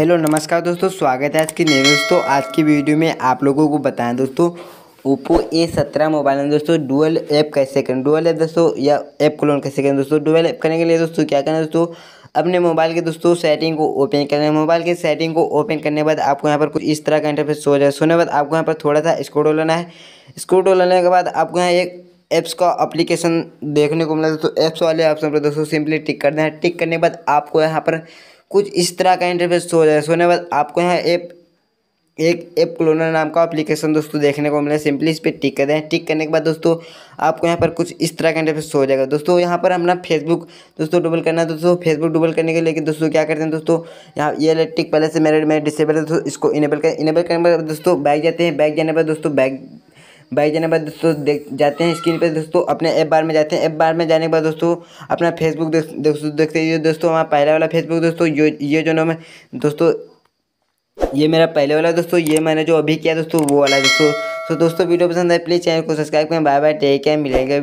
hello नमस्कार दोस्तों स्वागत है आज की नई दोस्तों आज की वीडियो में आप लोगों को बताएं दोस्तों ओप्पो ए सत्रह मोबाइल में दोस्तों डुअल ऐप कैसे करें डुअल ऐप दोस्तों या ऐप को लोन कैसे करें दोस्तों डुअल ऐप करने के लिए दोस्तों क्या करना है दोस्तों अपने मोबाइल के दोस्तों सेटिंग को ओपन करना है मोबाइल के सेटिंग को ओपन करने के बाद आपको यहाँ पर कुछ इस तरह का इंटरफेस हो जाए सोने के बाद आपको यहाँ पर थोड़ा सा स्क्रोडो लेना है स्क्रोडो लेने के बाद आपको यहाँ एक ऐप्स का अप्लीकेशन देखने को मिला दोस्तों ऐप्स वाले ऑप्शन पर दोस्तों सिंपली टिक करना है टिक करने के बाद आपको यहाँ पर कुछ इस तरह का इंटरफेस हो जाए सोने के बाद आपको यहाँ ऐप एक ऐप क्लोनर नाम का एप्लीकेशन दोस्तों देखने को मिले सिंपली इस पर टिक कर दें टिक करने के बाद दोस्तों आपको यहाँ पर कुछ इस तरह का इंटरफेस हो जाएगा दोस्तों यहाँ पर हमने फेसबुक दोस्तों डबल करना है दोस्तों फेसबुक डबल करने के लिए दोस्तों क्या करते हैं दोस्तों यहाँ ये टिक पहले से मेरे मेरे डिसेबल है दोस्तों इसको इनेबल कर इनेबल करने के बाद दोस्तों बैग जाते हैं बैग जाने पर दोस्तों बैग बाइक जाने के बाद दोस्तों देख जाते हैं स्क्रीन पर दोस्तों अपने ऐप बार में जाते हैं ऐप बार में जाने के बाद दोस्तों अपना फेसबुक दोस्तों देखते हैं दोस्तों हमारा पहला वाला फेसबुक दोस्तों ये जो नाम है दोस्तों ये मेरा पहले वाला दोस्तों ये मैंने जो अभी किया दोस्तों वो वाला दोस्तों तो दोस्तों वीडियो पसंद है प्लीज़ चैनल को सब्सक्राइब करें बाय बाय टेक केयर मिलेंगे